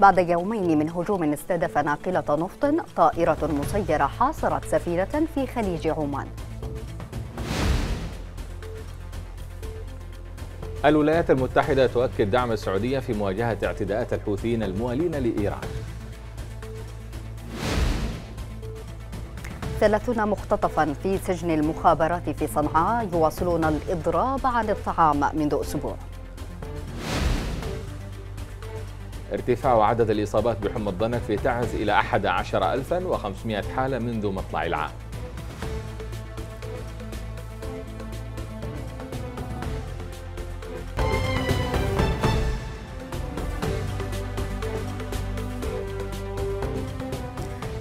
بعد يومين من هجوم استهدف ناقلة نفط طائرة مسيرة حاصرت سفينة في خليج عمان الولايات المتحدة تؤكد دعم السعودية في مواجهة اعتداءات الحوثيين الموالين لإيران ثلاثون مختطفا في سجن المخابرات في صنعاء يواصلون الإضراب عن الطعام منذ أسبوع ارتفاع عدد الإصابات بحمى الضنك في تعز إلى 11500 حالة منذ مطلع العام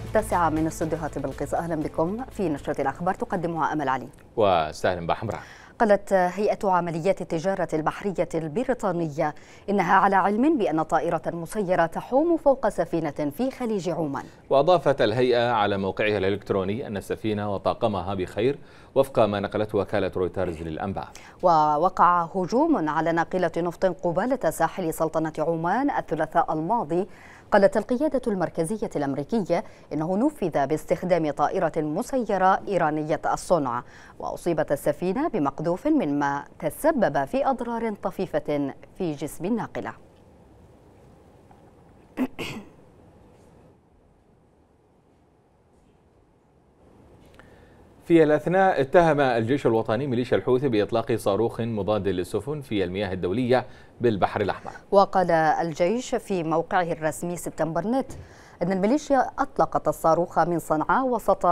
التاسعة من استديوهات بلقيس أهلا بكم في نشرة الأخبار تقدمها أمل علي وسهلا بحمراء قالت هيئة عمليات التجارة البحرية البريطانية إنها على علم بأن طائرة مسيرة تحوم فوق سفينة في خليج عمان وأضافت الهيئة على موقعها الإلكتروني أن السفينة وطاقمها بخير وفق ما نقلته وكالة رويترز للأنباء ووقع هجوم على ناقلة نفط قبالة ساحل سلطنة عمان الثلاثاء الماضي قالت القيادة المركزية الأمريكية إنه نفذ باستخدام طائرة مسيرة إيرانية الصنع وأصيبت السفينة بمقذوف مما تسبب في أضرار طفيفة في جسم الناقلة في الأثناء اتهم الجيش الوطني ميليشيا الحوثي بإطلاق صاروخ مضاد للسفن في المياه الدولية بالبحر الأحمر وقال الجيش في موقعه الرسمي سبتمبر نت أن الميليشيا أطلقت الصاروخ من صنعاء وسط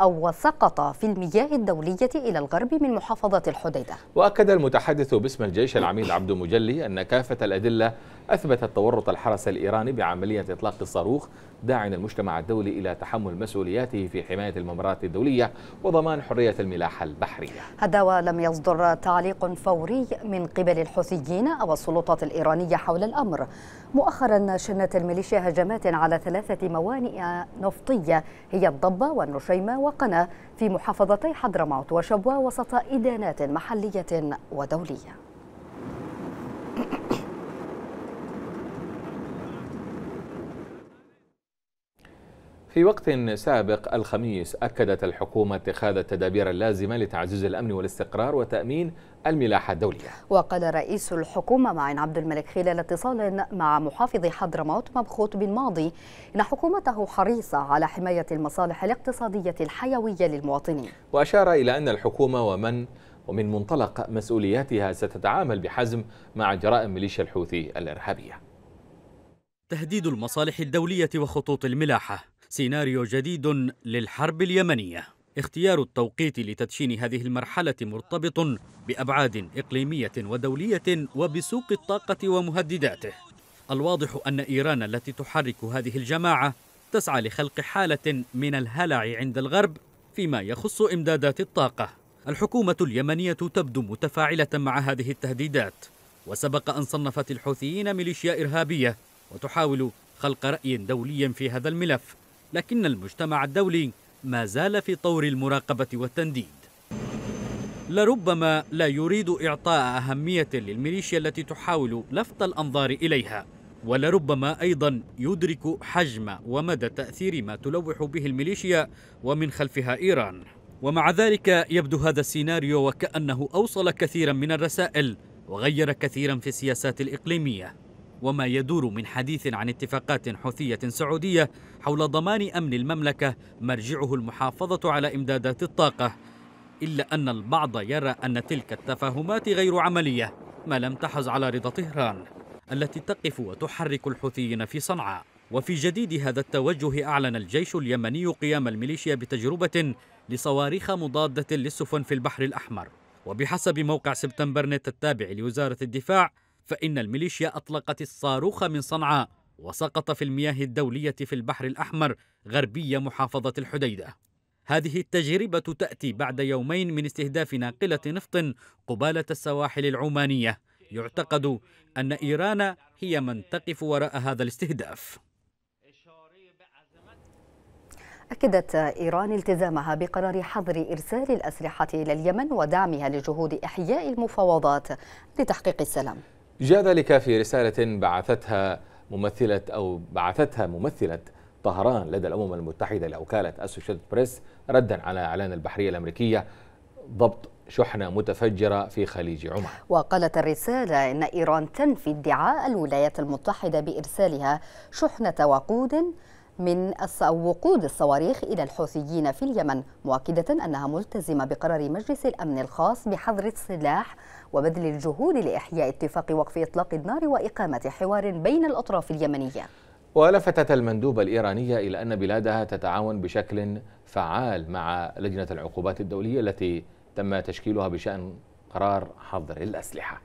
أو وسقط في المياه الدولية إلى الغرب من محافظة الحديدة وأكد المتحدث باسم الجيش العميد عبد مجلي أن كافة الأدلة أثبت التورط الحرس الإيراني بعملية إطلاق الصاروخ داعن المجتمع الدولي إلى تحمل مسؤولياته في حماية الممرات الدولية وضمان حرية الملاحة البحرية هذا ولم يصدر تعليق فوري من قبل الحوثيين أو السلطات الإيرانية حول الأمر مؤخرا شنت الميليشيا هجمات على ثلاثة موانئ نفطية هي الضبة والنشيمة وقنا في محافظتي حضرموت وشبوة وسط إدانات محلية ودولية في وقت سابق الخميس أكدت الحكومة اتخاذ التدابير اللازمة لتعزيز الأمن والاستقرار وتأمين الملاحة الدولية وقال رئيس الحكومة معين عبد الملك خلال اتصال مع محافظ حضرموت مبخوت بن ماضي إن حكومته حريصة على حماية المصالح الاقتصادية الحيوية للمواطنين وأشار إلى أن الحكومة ومن ومن منطلق مسؤولياتها ستتعامل بحزم مع جرائم ميليشيا الحوثي الإرهابية تهديد المصالح الدولية وخطوط الملاحة سيناريو جديد للحرب اليمنية اختيار التوقيت لتدشين هذه المرحلة مرتبط بأبعاد إقليمية ودولية وبسوق الطاقة ومهدداته الواضح أن إيران التي تحرك هذه الجماعة تسعى لخلق حالة من الهلع عند الغرب فيما يخص إمدادات الطاقة الحكومة اليمنية تبدو متفاعلة مع هذه التهديدات وسبق أن صنفت الحوثيين ميليشيا إرهابية وتحاول خلق رأي دولي في هذا الملف لكن المجتمع الدولي ما زال في طور المراقبة والتنديد لربما لا يريد إعطاء أهمية للميليشيا التي تحاول لفت الأنظار إليها ولربما أيضا يدرك حجم ومدى تأثير ما تلوح به الميليشيا ومن خلفها إيران ومع ذلك يبدو هذا السيناريو وكأنه أوصل كثيرا من الرسائل وغير كثيرا في السياسات الإقليمية وما يدور من حديث عن اتفاقات حوثية سعودية حول ضمان أمن المملكة مرجعه المحافظة على إمدادات الطاقة إلا أن البعض يرى أن تلك التفاهمات غير عملية ما لم تحز على رضا طهران التي تقف وتحرك الحوثيين في صنعاء وفي جديد هذا التوجه أعلن الجيش اليمني قيام الميليشيا بتجربة لصواريخ مضادة للسفن في البحر الأحمر وبحسب موقع سبتمبر نت التابع لوزارة الدفاع فإن الميليشيا أطلقت الصاروخ من صنعاء وسقط في المياه الدولية في البحر الأحمر غربي محافظة الحديدة هذه التجربة تأتي بعد يومين من استهداف ناقلة نفط قبالة السواحل العمانية يعتقد أن إيران هي من تقف وراء هذا الاستهداف أكدت إيران التزامها بقرار حظر إرسال الأسلحة إلى اليمن ودعمها لجهود إحياء المفاوضات لتحقيق السلام جاء ذلك في رسالة بعثتها ممثلة أو بعثتها ممثلة طهران لدى الأمم المتحدة لوكالة أسوشيتد بريس ردا على إعلان البحرية الأمريكية ضبط شحنة متفجرة في خليج عمان وقالت الرسالة إن إيران تنفي ادعاء الولايات المتحدة بإرسالها شحنة وقود من وقود الصواريخ إلى الحوثيين في اليمن مؤكدة أنها ملتزمة بقرار مجلس الأمن الخاص بحظر السلاح وبذل الجهود لإحياء اتفاق وقف إطلاق النار وإقامة حوار بين الأطراف اليمنية ولفتت المندوبة الإيرانية إلى أن بلادها تتعاون بشكل فعال مع لجنة العقوبات الدولية التي تم تشكيلها بشأن قرار حظر الأسلحة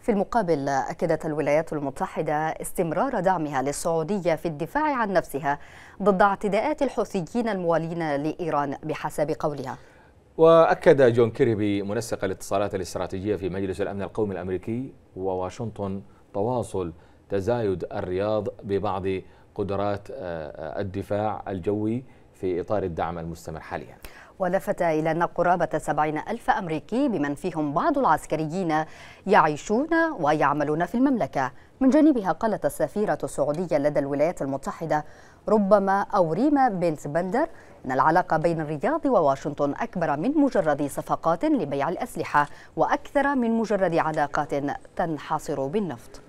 في المقابل أكدت الولايات المتحدة استمرار دعمها للسعودية في الدفاع عن نفسها ضد اعتداءات الحوثيين الموالين لإيران بحسب قولها وأكد جون كيربي منسق الاتصالات الاستراتيجية في مجلس الأمن القومي الأمريكي وواشنطن تواصل تزايد الرياض ببعض قدرات آه، آه، الدفاع الجوي في إطار الدعم المستمر حاليا ولفت إلى أن قرابة 70 ألف أمريكي بمن فيهم بعض العسكريين يعيشون ويعملون في المملكة من جانبها قالت السفيرة السعودية لدى الولايات المتحدة ربما أو ريما بنت بندر أن العلاقة بين الرياض وواشنطن أكبر من مجرد صفقات لبيع الأسلحة وأكثر من مجرد علاقات تنحصر بالنفط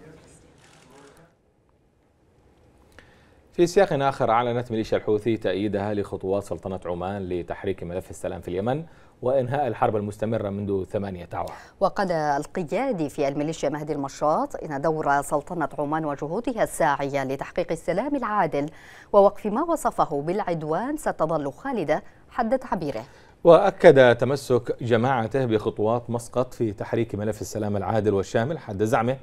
في سياق آخر أعلنت ميليشيا الحوثي تأييدها لخطوات سلطنة عمان لتحريك ملف السلام في اليمن وإنهاء الحرب المستمرة منذ ثمانية أعوام وقال القيادي في الميليشيا مهدي المشاط إن دور سلطنة عمان وجهودها الساعية لتحقيق السلام العادل ووقف ما وصفه بالعدوان ستظل خالدة حد تعبيره وأكد تمسك جماعته بخطوات مسقط في تحريك ملف السلام العادل والشامل حد زعمه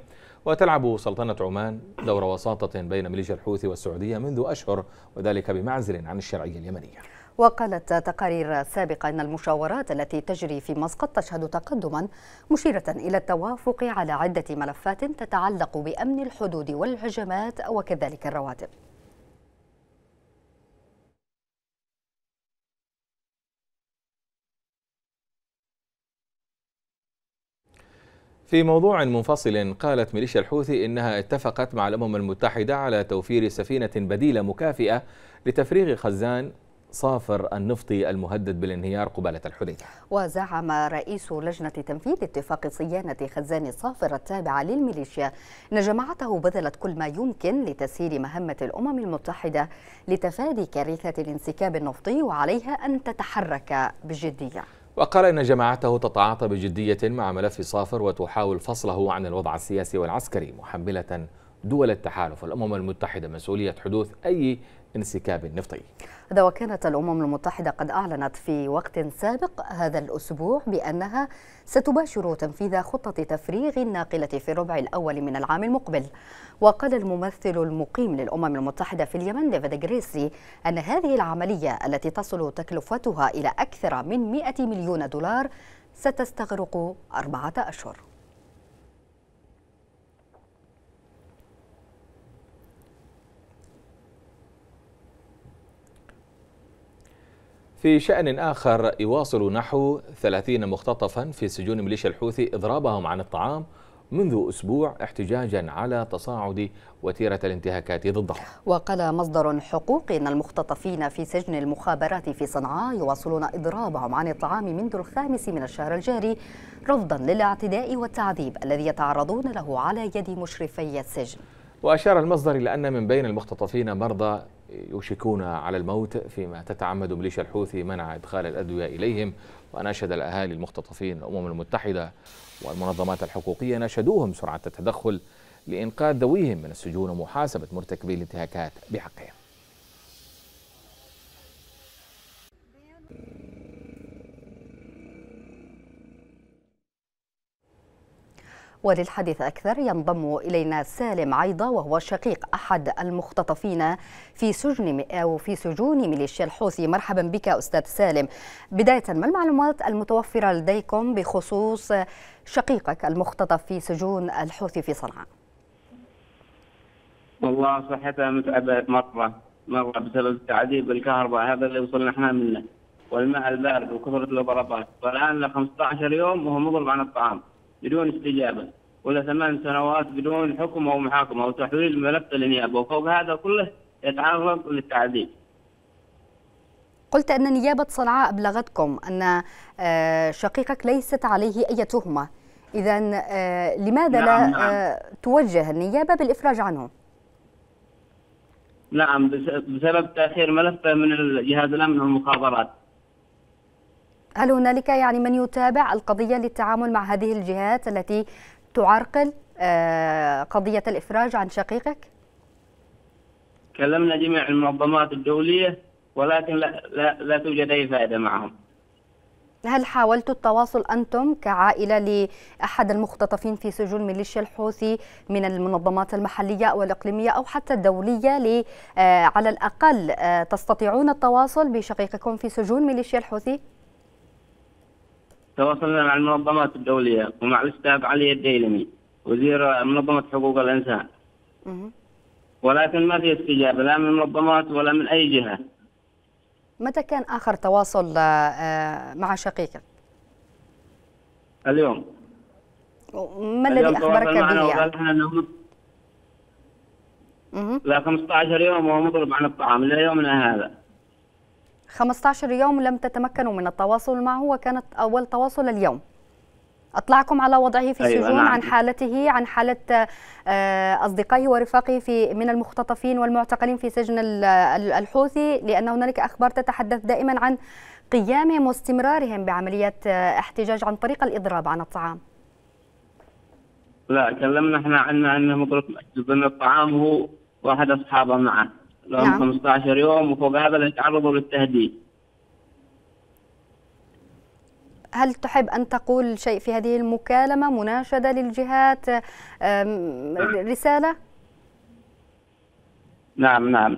وتلعب سلطنة عمان دور وساطة بين ميليشيا الحوثي والسعودية منذ أشهر وذلك بمعزل عن الشرعية اليمنية وقالت تقارير سابقة أن المشاورات التي تجري في مسقط تشهد تقدما مشيرة إلى التوافق على عدة ملفات تتعلق بأمن الحدود والهجمات وكذلك الرواتب في موضوع منفصل قالت ميليشيا الحوثي إنها اتفقت مع الأمم المتحدة على توفير سفينة بديلة مكافئة لتفريغ خزان صافر النفطي المهدد بالانهيار قبالة الحديدة وزعم رئيس لجنة تنفيذ اتفاق صيانة خزان صافر التابعة للميليشيا أن جماعته بذلت كل ما يمكن لتسهيل مهمة الأمم المتحدة لتفادي كارثة الانسكاب النفطي وعليها أن تتحرك بجدية وقال إن جماعته تتعاطى بجدية مع ملف صافر وتحاول فصله عن الوضع السياسي والعسكري محملة دول التحالف والأمم المتحدة مسؤولية حدوث أي انسكاب نفطي هذا وكانت الأمم المتحدة قد أعلنت في وقت سابق هذا الأسبوع بأنها ستباشر تنفيذ خطة تفريغ الناقلة في الربع الأول من العام المقبل وقال الممثل المقيم للأمم المتحدة في اليمن ديفيد غريسي أن هذه العملية التي تصل تكلفتها إلى أكثر من 100 مليون دولار ستستغرق أربعة أشهر في شأن آخر يواصل نحو 30 مختطفا في سجون ميليشيا الحوثي إضرابهم عن الطعام منذ أسبوع احتجاجا على تصاعد وتيرة الانتهاكات ضدهم وقال مصدر حقوقي أن المختطفين في سجن المخابرات في صنعاء يواصلون إضرابهم عن الطعام منذ الخامس من الشهر الجاري رفضا للاعتداء والتعذيب الذي يتعرضون له على يد مشرفي السجن وأشار المصدر إلى أن من بين المختطفين مرضى يوشكون على الموت فيما تتعمد ميليشيا الحوثي منع إدخال الأدوية إليهم وناشد الأهالي المختطفين الأمم المتحدة والمنظمات الحقوقية ناشدوهم سرعة التدخل لإنقاذ ذويهم من السجون ومحاسبة مرتكبي الانتهاكات بحقهم وللحديث أكثر ينضم إلينا سالم عيضة وهو شقيق أحد المختطفين في سجن أو في سجون ميليشيا الحوثي مرحبا بك أستاذ سالم بداية ما المعلومات المتوفرة لديكم بخصوص شقيقك المختطف في سجون الحوثي في صنعاء والله صحتها متعبة مرة مرة بسبب تعذيب الكهرباء هذا اللي وصلنا احنا منه والماء البارد وكثرة الضربات والآن له 15 يوم وهو مضرب عن الطعام بدون استجابه ولا ثمان سنوات بدون حكم او محاكمه او تحويل ملف للنيابه وفوق هذا كله يتعرض للتعذيب. قلت ان نيابه صنعاء ابلغتكم ان آه، شقيقك ليست عليه اي تهمه، اذا آه، لماذا نعم لا نعم. نعم. آه، توجه النيابه بالافراج عنه؟ نعم بسبب تاخير ملفه من جهاز الامن والمخابرات. هل هنالك يعني من يتابع القضية للتعامل مع هذه الجهات التي تعرقل آه، قضية الإفراج عن شقيقك؟ كلمنا جميع المنظمات الدولية ولكن لا, لا, لا توجد أي فائدة معهم هل حاولتوا التواصل أنتم كعائلة لأحد المختطفين في سجون ميليشيا الحوثي من المنظمات المحلية أو الإقليمية أو حتى الدولية لي آه، على الأقل آه، تستطيعون التواصل بشقيقكم في سجون ميليشيا الحوثي؟ تواصلنا مع المنظمات الدولية ومع الأستاذ علي الديلمي وزير منظمة حقوق الإنسان ولكن ما في استجابة لا من المنظمات ولا من أي جهة متى كان آخر تواصل آه، مع شقيقك؟ اليوم ما الذي أخبرك به يعني؟ لا 15 يوم وهو مضرب عن الطعام إلى يومنا هذا 15 يوم لم تتمكنوا من التواصل معه وكانت أول تواصل اليوم أطلعكم على وضعه في أيوة، السجون أيوة عن حالته عن حالة آه، أصدقائه ورفاقه في من المختطفين والمعتقلين في سجن الحوثي لأن هنالك أخبار تتحدث دائما عن قيامهم واستمرارهم بعمليات آه، احتجاج عن طريق الإضراب عن الطعام لا تكلمنا احنا عن أنه مطلق من الطعام هو واحد أصحابه معه لهم نعم. 15 يوم وفوق هذا لن يتعرضوا للتهديد هل تحب أن تقول شيء في هذه المكالمة مناشدة للجهات رسالة؟ نعم نعم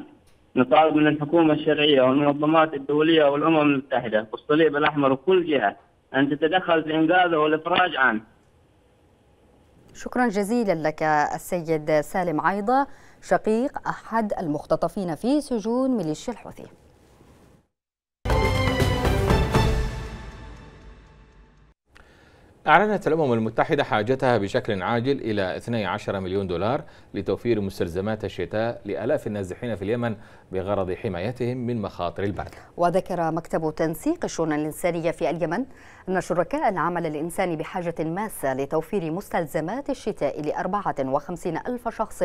نطالب من الحكومة الشرعية والمنظمات الدولية والأمم المتحدة والصليب الأحمر وكل جهة أن تتدخل في إنقاذه والإفراج عنه شكرا جزيلا لك السيد سالم عيضة شقيق أحد المختطفين في سجون ميليشيا الحوثي أعلنت الأمم المتحدة حاجتها بشكل عاجل إلى 12 مليون دولار لتوفير مستلزمات الشتاء لألاف النازحين في اليمن بغرض حمايتهم من مخاطر البرد وذكر مكتب تنسيق الشؤون الإنسانية في اليمن أن شركاء العمل الإنساني بحاجة ماسة لتوفير مستلزمات الشتاء ل 54 ألف شخص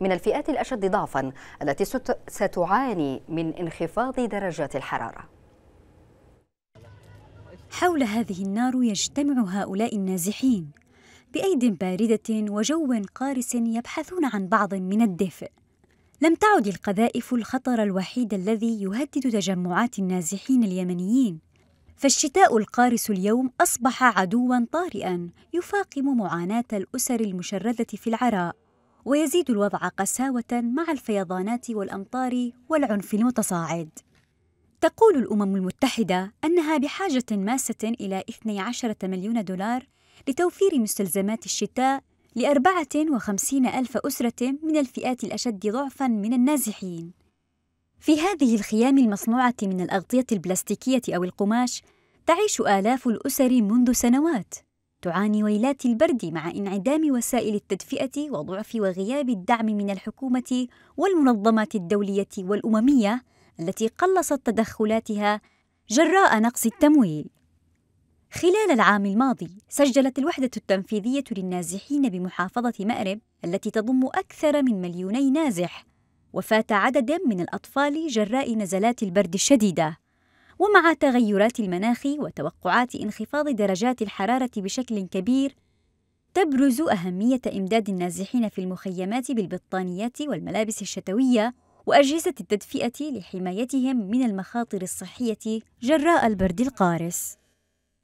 من الفئات الأشد ضعفا التي ستعاني من انخفاض درجات الحرارة حول هذه النار يجتمع هؤلاء النازحين بأيد باردة وجو قارس يبحثون عن بعض من الدفء لم تعد القذائف الخطر الوحيد الذي يهدد تجمعات النازحين اليمنيين فالشتاء القارس اليوم أصبح عدوا طارئا يفاقم معاناة الأسر المشردة في العراء ويزيد الوضع قساوة مع الفيضانات والأمطار والعنف المتصاعد تقول الأمم المتحدة أنها بحاجة ماسة إلى 12 مليون دولار لتوفير مستلزمات الشتاء ل 54 ألف أسرة من الفئات الأشد ضعفا من النازحين في هذه الخيام المصنوعة من الأغطية البلاستيكية أو القماش تعيش آلاف الأسر منذ سنوات تعاني ويلات البرد مع انعدام وسائل التدفئة وضعف وغياب الدعم من الحكومة والمنظمات الدولية والأممية التي قلصت تدخلاتها جراء نقص التمويل خلال العام الماضي سجلت الوحدة التنفيذية للنازحين بمحافظة مأرب التي تضم أكثر من مليوني نازح وفاة عدد من الأطفال جراء نزلات البرد الشديدة ومع تغيرات المناخ وتوقعات انخفاض درجات الحرارة بشكل كبير تبرز أهمية إمداد النازحين في المخيمات بالبطانيات والملابس الشتوية وأجهزة التدفئة لحمايتهم من المخاطر الصحية جراء البرد القارس.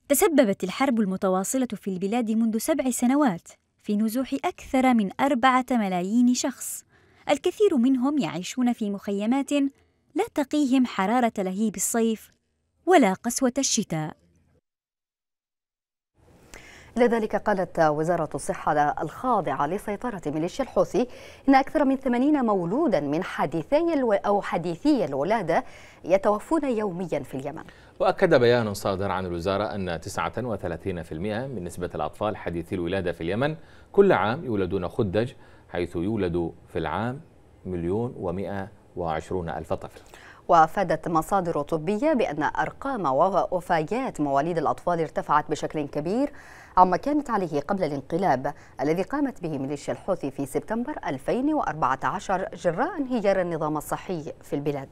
تسببت الحرب المتواصلة في البلاد منذ سبع سنوات في نزوح أكثر من أربعة ملايين شخص، الكثير منهم يعيشون في مخيمات لا تقيهم حرارة لهيب الصيف ولا قسوة الشتاء. لذلك قالت وزارة الصحة الخاضعة لسيطرة ميليشيا الحوثي إن أكثر من 80 مولودا من حديثي الو أو حديثي الولادة يتوفون يوميا في اليمن وأكد بيان صادر عن الوزارة أن 39% من نسبة الأطفال حديثي الولادة في اليمن كل عام يولدون خدج حيث يولد في العام مليون ومئة وعشرون ألف طفل وافادت مصادر طبيه بان ارقام وفيات مواليد الاطفال ارتفعت بشكل كبير عما كانت عليه قبل الانقلاب الذي قامت به ميليشيا الحوثي في سبتمبر 2014 جراء انهيار النظام الصحي في البلاد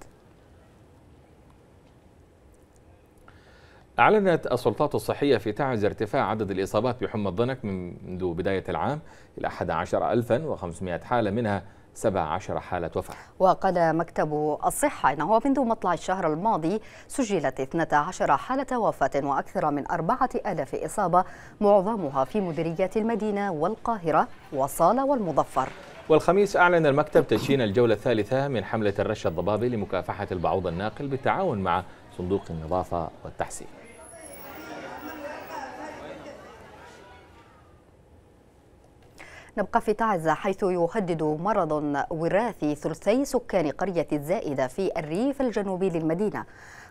أعلنت السلطات الصحية في تعز ارتفاع عدد الإصابات بحمى الضنك منذ بداية العام إلى 11500 حالة منها 17 حالة وفاة وقال مكتب الصحة أنه منذ مطلع الشهر الماضي سجلت 12 حالة وفاة وأكثر من 4000 إصابة معظمها في مديريات المدينة والقاهرة وصالة والمظفر والخميس أعلن المكتب تدشين الجولة الثالثة من حملة الرش الضبابي لمكافحة البعوض الناقل بالتعاون مع صندوق النظافة والتحسين نبقى في تعز حيث يهدد مرض وراثي ثلثي سكان قرية الزائدة في الريف الجنوبي للمدينة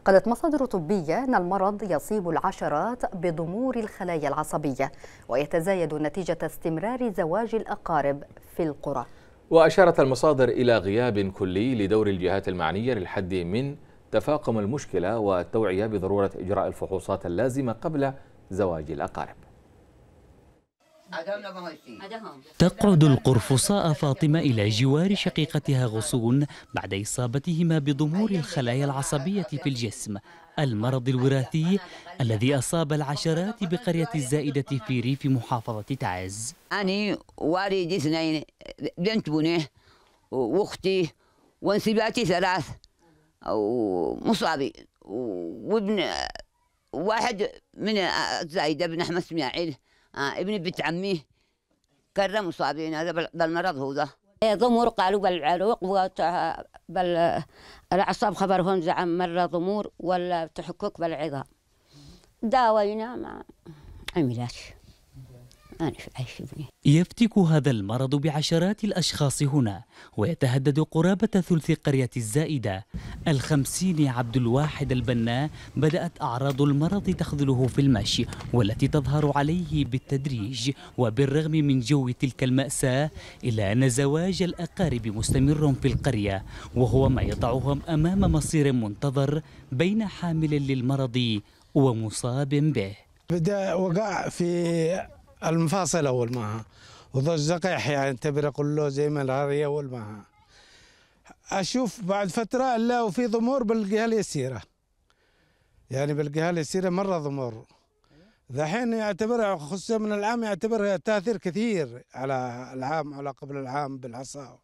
قالت مصادر طبية أن المرض يصيب العشرات بضمور الخلايا العصبية ويتزايد نتيجة استمرار زواج الأقارب في القرى وأشارت المصادر إلى غياب كلي لدور الجهات المعنية للحد من تفاقم المشكلة والتوعية بضرورة إجراء الفحوصات اللازمة قبل زواج الأقارب تقعد القرفصاء فاطمة إلى جوار شقيقتها غصون بعد إصابتهما بضمور الخلايا العصبية في الجسم المرض الوراثي الذي أصاب العشرات بقرية الزائدة في ريف محافظة تعز أنا والدي اثنين بنت بنيه وأختي وانسباتي ثلاث ومصابي وابن واحد من الزايدة بن أحمد اسماعيل آه ابني بنت عمي كرموا صابين هذا بالمرض هو ذا إيه، ضمور قالوا بالعروق بالأعصاب خبرهم زعم مرة ضمور ولا تحكك بالعظام داوينا ما عملاش يفتك هذا المرض بعشرات الأشخاص هنا ويتهدد قرابة ثلث قرية الزائدة الخمسين عبد الواحد البناء بدأت أعراض المرض تخذله في المشي والتي تظهر عليه بالتدريج وبالرغم من جو تلك المأساة إلا أن زواج الأقارب مستمر في القرية وهو ما يضعهم أمام مصير منتظر بين حامل للمرض ومصاب به بدأ وقع في المفاصل اول معها وضج زقيح يعني تبرق كله زي ما العرية ماها اشوف بعد فتره إلا وفي ضمور بلقيها اليسيرة يعني بلقيها اليسيرة مره ضمور ذحين يعتبر خصوصا من العام يعتبر تاثير كثير على العام على قبل العام بالعصا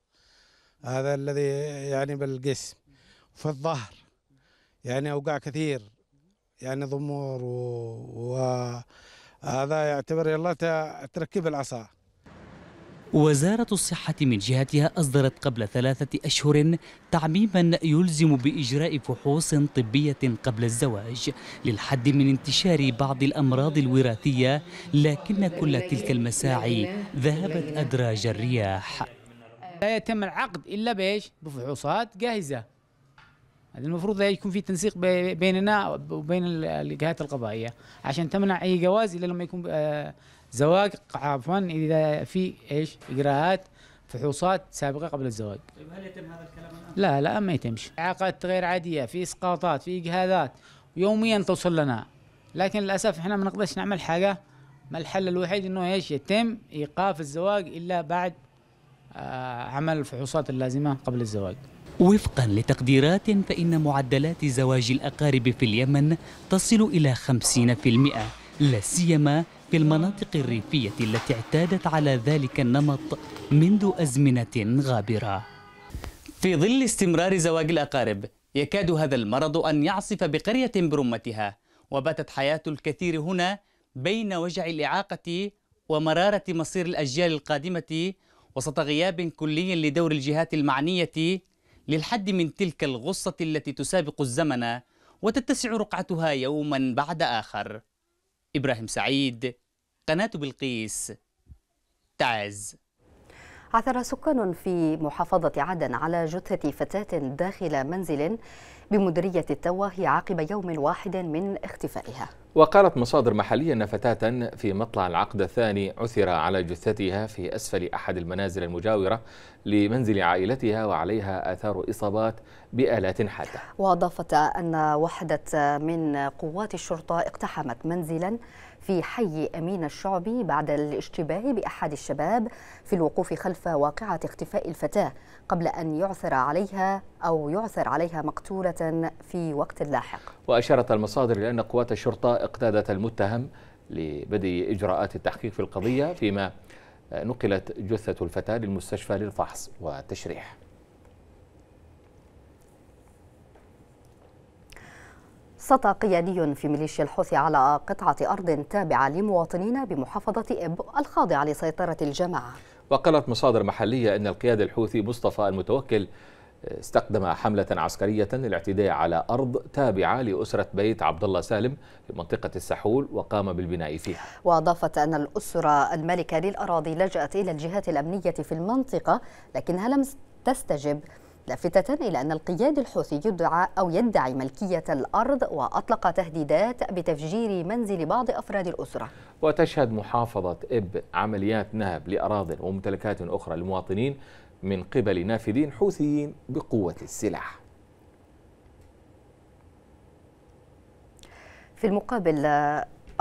هذا الذي يعني بالجسم في الظهر يعني اوقع كثير يعني ضمور و, و... هذا يعتبر يلا تركب العصا وزارة الصحة من جهتها أصدرت قبل ثلاثة أشهر تعميما يلزم بإجراء فحوص طبية قبل الزواج للحد من انتشار بعض الأمراض الوراثية لكن كل تلك المساعي ذهبت أدراج الرياح لا يتم العقد إلا بإيش بفحوصات جاهزة المفروض يكون في تنسيق بيننا وبين الجهات القضائيه عشان تمنع اي جواز الا لما يكون آه، زواج عفوا اذا في ايش اجراءات فحوصات سابقه قبل الزواج. طيب هل يتم هذا الكلام الان؟ لا لا ما يتمش. اعاقات غير عاديه، في اسقاطات، في اجهاذات يوميا توصل لنا. لكن للاسف احنا ما نقدرش نعمل حاجه ما الحل الوحيد انه ايش يتم ايقاف الزواج الا بعد آه، عمل الفحوصات اللازمه قبل الزواج. وفقا لتقديرات فإن معدلات زواج الأقارب في اليمن تصل إلى 50% لا سيما في المناطق الريفية التي اعتادت على ذلك النمط منذ أزمنة غابرة في ظل استمرار زواج الأقارب يكاد هذا المرض أن يعصف بقرية برمتها وباتت حياة الكثير هنا بين وجع الإعاقة ومرارة مصير الأجيال القادمة وسط غياب كلي لدور الجهات المعنية للحد من تلك الغصة التي تسابق الزمن وتتسع رقعتها يوما بعد آخر إبراهيم سعيد قناة بلقيس تعز عثر سكان في محافظة عدن على جثة فتاة داخل منزل بمديرية التوه عقب يوم واحد من اختفائها وقالت مصادر محلية أن فتاة في مطلع العقد الثاني عثر على جثتها في أسفل أحد المنازل المجاورة لمنزل عائلتها وعليها آثار إصابات بآلات حادة وأضافت أن وحدة من قوات الشرطة اقتحمت منزلا في حي أمين الشعبي بعد الاشتباه بأحد الشباب في الوقوف خلف واقعة اختفاء الفتاة قبل أن يعثر عليها أو يعثر عليها مقتولة في وقت لاحق وأشارت المصادر إلى أن قوات الشرطة اقتادت المتهم لبدء إجراءات التحقيق في القضية فيما نقلت جثة الفتاة للمستشفى للفحص والتشريح سطى قيادي في ميليشيا الحوثي على قطعة أرض تابعة لمواطنين بمحافظة إب الخاضعة لسيطرة الجماعة وقالت مصادر محلية أن القيادة الحوثي مصطفى المتوكل استقدم حملة عسكرية للاعتداء على أرض تابعة لأسرة بيت عبد الله سالم في منطقة السحول وقام بالبناء فيها وأضافت أن الأسرة المالكة للأراضي لجأت إلى الجهات الأمنية في المنطقة لكنها لم تستجب لافتة إلى أن القياد الحوثي يدعى أو يدعي ملكية الأرض وأطلق تهديدات بتفجير منزل بعض أفراد الأسرة وتشهد محافظة إب عمليات نهب لأراض وممتلكات أخرى للمواطنين من قبل نافذين حوثيين بقوة السلاح في المقابل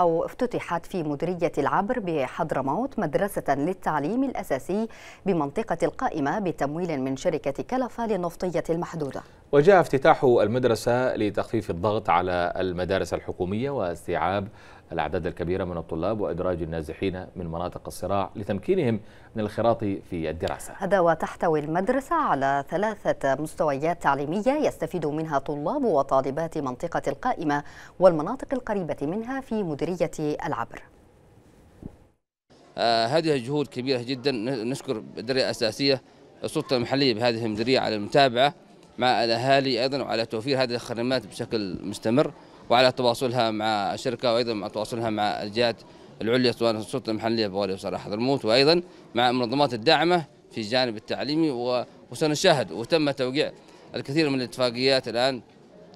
أو افتتحت في مديرية العبر بحضرموت مدرسة للتعليم الأساسي بمنطقة القائمة بتمويل من شركة كلفة للنفطية المحدودة وجاء افتتاح المدرسة لتخفيف الضغط على المدارس الحكومية واستيعاب الأعداد الكبيرة من الطلاب وإدراج النازحين من مناطق الصراع لتمكينهم من الخراط في الدراسة هذا وتحتوي المدرسة على ثلاثة مستويات تعليمية يستفيد منها طلاب وطالبات منطقة القائمة والمناطق القريبة منها في مديرية العبر آه هذه جهود كبيرة جدا نشكر الدرية الأساسية السلطة المحلية بهذه المديرية على المتابعة مع الأهالي أيضا وعلى توفير هذه الخدمات بشكل مستمر وعلى تواصلها مع الشركه وايضا مع تواصلها مع الجهات العليا سواء السلطه المحليه بوالي وصالح حضرموت وايضا مع المنظمات الداعمه في الجانب التعليمي وسنشاهد وتم توقيع الكثير من الاتفاقيات الان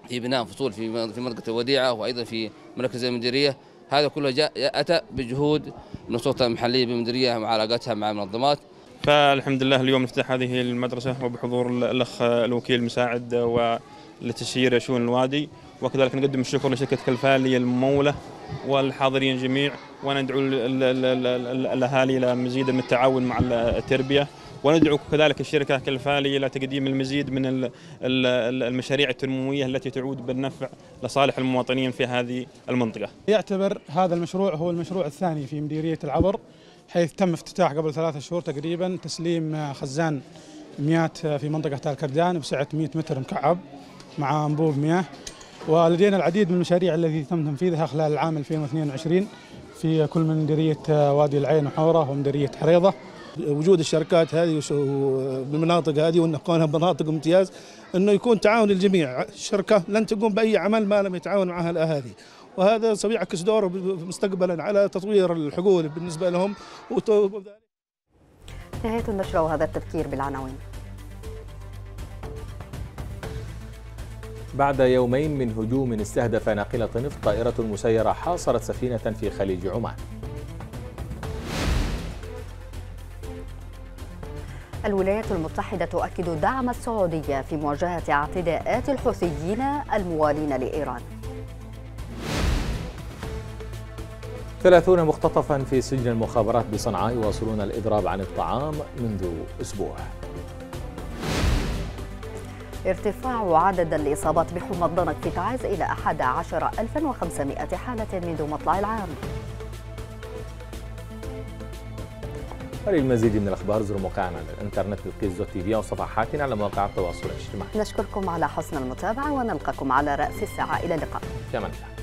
في بناء فصول في في منطقه الوديعه وايضا في مركز المديريه هذا كله جاء اتى بجهود من السلطه المحليه بمديريه وعلاقتها مع المنظمات فالحمد لله اليوم نفتح هذه المدرسه وبحضور الاخ الوكيل المساعد ولتسيير شؤون الوادي وكذلك نقدم الشكر لشركة كلفاليه الممولة والحاضرين جميع وندعو الأهالي إلى مزيد من التعاون مع التربية وندعو كذلك الشركة كلفاليه إلى تقديم المزيد من المشاريع التنموية التي تعود بالنفع لصالح المواطنين في هذه المنطقة يعتبر هذا المشروع هو المشروع الثاني في مديرية العبر حيث تم افتتاح قبل ثلاثة شهور تقريبا تسليم خزان مياه في منطقة الكردان بسعة 100 متر مكعب مع أنبوب مياه ولدينا العديد من المشاريع التي تم تنفيذها خلال العام 2022 في كل من مديرية وادي العين وحورة ومديرية حريضة وجود الشركات هذه بالمناطق هذه وان كونها مناطق امتياز انه يكون تعاون الجميع، الشركه لن تقوم باي عمل ما لم يتعاون معها الاهالي، وهذا سيعكس دوره مستقبلا على تطوير الحقول بالنسبه لهم نهايه النشره وهذا التذكير بالعناوين. بعد يومين من هجوم استهدف ناقلة نفط طائرة مسيرة حاصرت سفينة في خليج عمان الولايات المتحدة تؤكد دعم السعودية في مواجهة اعتداءات الحوثيين الموالين لإيران ثلاثون مختطفا في سجن المخابرات بصنعاء يواصلون الإضراب عن الطعام منذ أسبوع ارتفاع عدد الإصابات بحمى الضنك في تعز إلى 11500 حالة منذ مطلع العام وللمزيد من الأخبار زوروا موقعنا على الإنترنت بالقيس دوت تي في وصفحاتنا على مواقع التواصل الاجتماعي نشكركم على حسن المتابعة ونلقاكم على رأس الساعة إلى اللقاء تمام